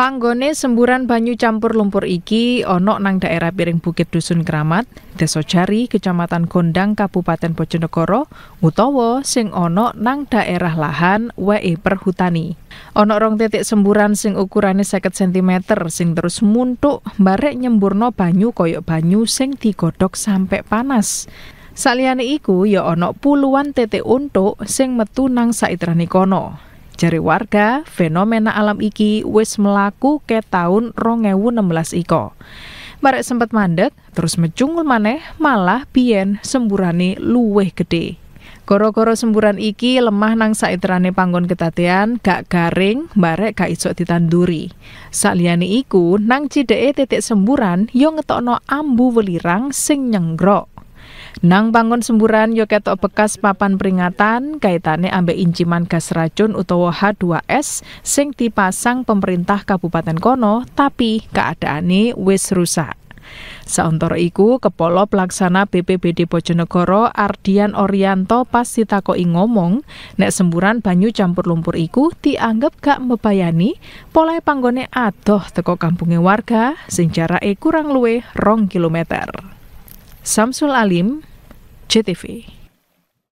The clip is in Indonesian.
Panggone semburan banyu campur lumpur iki onok nang daerah Piring Bukit Dusun Keramat, deso Jari, Kecamatan Gondang, Kabupaten Bojonegoro, utawa sing onok nang daerah lahan WE Perhutani. Onok rong titik semburan sing ukurane 50 cm sing terus muntuk barek nyemburno banyu koyok banyu sing digodok sampai panas. Saliyane iku ya onok puluhan titik untuk sing metu nang saitrani kono. Jari warga, fenomena alam iki wis melaku ke tahun 2016 iko. Marek sempat mandek, terus mecungul maneh, malah biyen semburane luweh gede. Goro-goro semburan iki lemah nang saiterane panggon ketatean, gak garing, barek gak isok ditanduri. Saliani iku, nang cidee titik semburan yo ngetokno ambu welirang sing nyenggrok. Nang bangun semburan yo ketok bekas papan peringatan kaitane ambek inciman gas racun utawa H2S sing dipasang pemerintah Kabupaten Kono tapi keadaane wis rusak. Sauntara iku Kepolo Pelaksana BPBD Bojonegoro Ardian Orianto pas takoi ngomong nek semburan banyu campur lumpur iku dianggap gak membayani polai panggone adoh teko kampunge warga sing jarake kurang luwe rong kilometer. Samsul Alim, CTV.